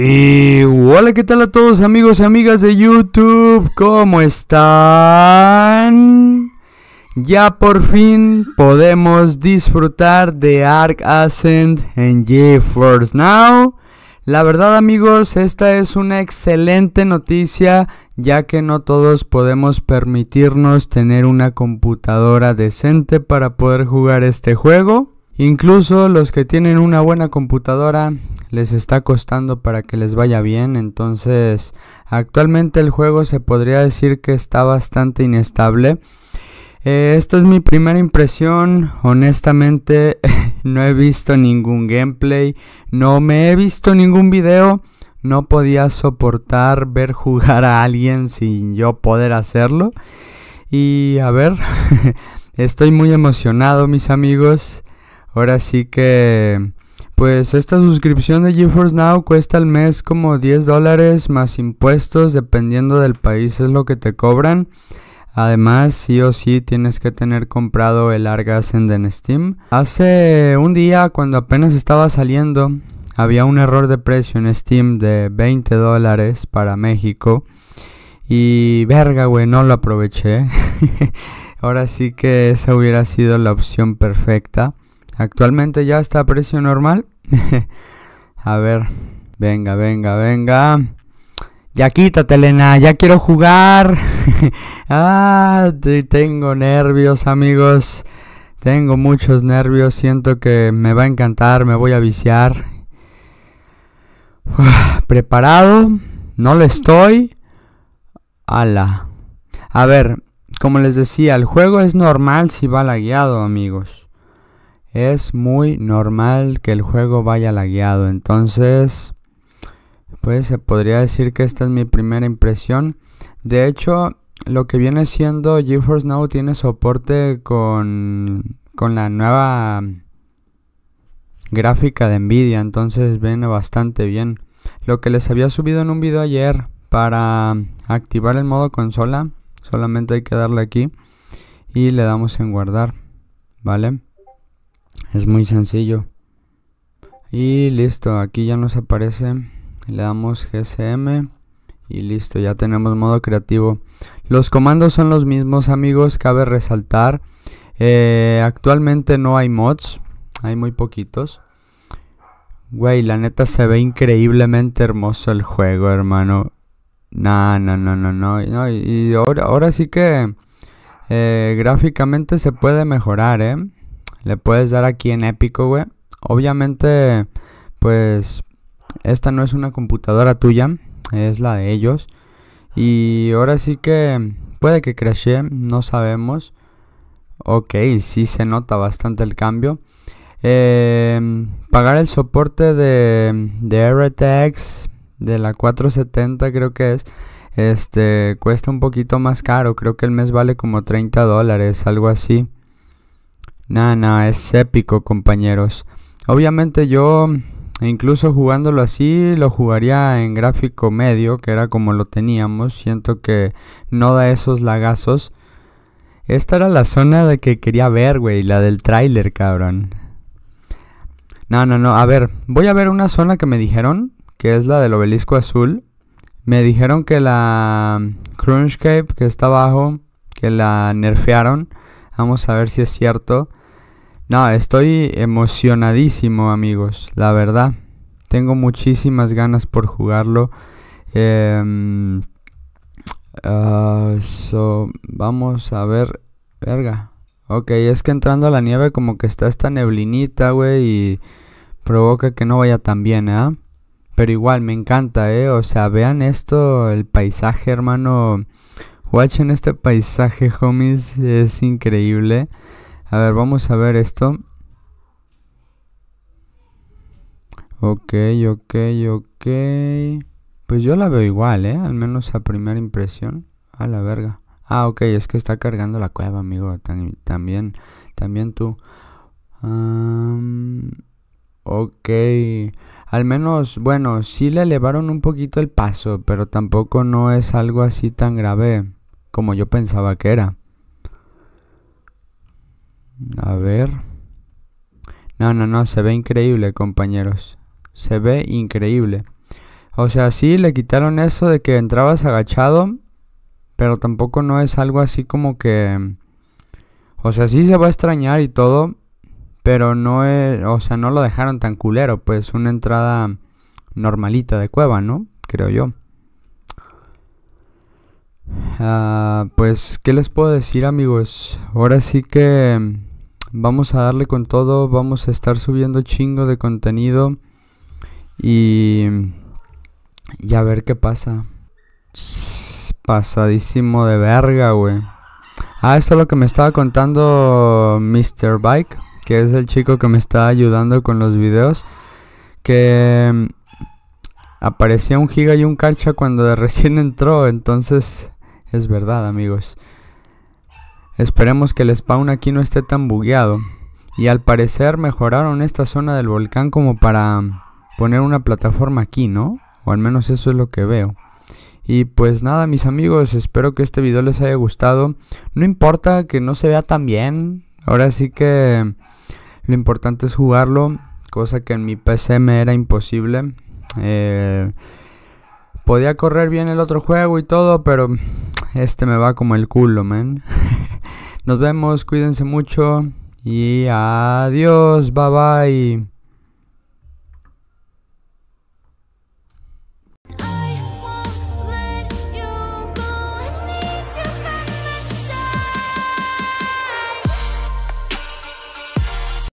Y hola, ¿qué tal a todos amigos y amigas de YouTube? ¿Cómo están? Ya por fin podemos disfrutar de Arc Ascent en GeForce Now. La verdad amigos, esta es una excelente noticia ya que no todos podemos permitirnos tener una computadora decente para poder jugar este juego. Incluso los que tienen una buena computadora les está costando para que les vaya bien, entonces actualmente el juego se podría decir que está bastante inestable. Eh, esta es mi primera impresión, honestamente no he visto ningún gameplay, no me he visto ningún video, no podía soportar ver jugar a alguien sin yo poder hacerlo. Y a ver, estoy muy emocionado mis amigos. Ahora sí que... Pues esta suscripción de GeForce Now cuesta al mes como 10 dólares más impuestos, dependiendo del país es lo que te cobran. Además, sí o sí tienes que tener comprado el Argas en Steam. Hace un día, cuando apenas estaba saliendo, había un error de precio en Steam de 20 dólares para México. Y verga, güey, no lo aproveché. Ahora sí que esa hubiera sido la opción perfecta. Actualmente ya está a precio normal. a ver, venga, venga, venga. Ya quítate, Elena, ya quiero jugar. ah, tengo nervios, amigos. Tengo muchos nervios, siento que me va a encantar, me voy a viciar. ¿Preparado? No lo estoy. Ala. A ver, como les decía, el juego es normal si va lagueado, amigos es muy normal que el juego vaya lagueado. Entonces, pues se podría decir que esta es mi primera impresión. De hecho, lo que viene siendo GeForce Now tiene soporte con, con la nueva gráfica de Nvidia, entonces viene bastante bien. Lo que les había subido en un video ayer para activar el modo consola, solamente hay que darle aquí y le damos en guardar, ¿vale? es muy sencillo y listo aquí ya nos aparece le damos gsm y listo ya tenemos modo creativo los comandos son los mismos amigos cabe resaltar eh, actualmente no hay mods hay muy poquitos güey la neta se ve increíblemente hermoso el juego hermano no no no no no, y, ahora, ahora sí que eh, gráficamente se puede mejorar eh le puedes dar aquí en épico, güey. Obviamente, pues esta no es una computadora tuya, es la de ellos. Y ahora sí que puede que crashe, no sabemos. Ok, sí se nota bastante el cambio. Em, pagar el soporte de, de RTX de la 470 creo que es. Este cuesta un poquito más caro, creo que el mes vale como 30 dólares, algo así. Nada, nada, es épico, compañeros. Obviamente yo, incluso jugándolo así, lo jugaría en gráfico medio, que era como lo teníamos. Siento que no da esos lagazos. Esta era la zona de que quería ver, güey, la del tráiler, cabrón. No, no, no, a ver, voy a ver una zona que me dijeron, que es la del obelisco azul. Me dijeron que la um, Crunch Cape, que está abajo, que la nerfearon. Vamos a ver si es cierto. No, estoy emocionadísimo amigos, la verdad. Tengo muchísimas ganas por jugarlo. Em, ah, vamos a ver. Verga. Ok, es que entrando a la nieve como que está esta neblinita, güey, y provoca que no vaya tan bien, ¿eh? Pero igual, me encanta, ¿eh? O sea, vean esto, el paisaje, hermano. Watchen este paisaje, homies, es increíble. A ver, vamos a ver esto. Ok, ok, ok. Pues yo la veo igual, ¿eh? Al menos a primera impresión. A la verga. Ah, ok, es que está cargando la cueva, amigo. También, también tú. ok. Al menos, bueno, sí le elevaron un poquito el paso, pero tampoco no es algo así tan grave como yo pensaba que era. A ver. No, no, no, se ve increíble, compañeros. Se ve increíble. O sea, sí le quitaron eso de que entrabas agachado, pero tampoco no es algo así como que... O sea, sí se va a extrañar y todo, pero no es... O sea, no lo dejaron tan culero, pues una entrada normalita de cueva, ¿no? Creo yo. Ah, pues, ¿qué les puedo decir amigos? Ahora sí que Vamos a darle con todo, vamos a estar subiendo chingo de contenido y, y a ver qué pasa. Pasadísimo de verga, güey. Ah, esto es lo que me estaba contando Mr. Bike, que es el chico que me está ayudando con los videos. Que mm, aparecía un giga y un carcha cuando recién entró, entonces es verdad, amigos. Esperemos que el spawn aquí no esté tan bugueado. Y al parecer mejoraron esta zona del volcán como para poner una plataforma aquí, ¿no? O al menos eso es lo que veo. Y pues nada, mis amigos, espero que este video les haya gustado. No importa que no se vea tan bien. Ahora sí que lo importante es jugarlo, cosa que en mi PC me era imposible. Eh, podía correr bien el otro juego y todo, pero este me va como el culo, man. Nos vemos, cuídense mucho y adiós, bye bye.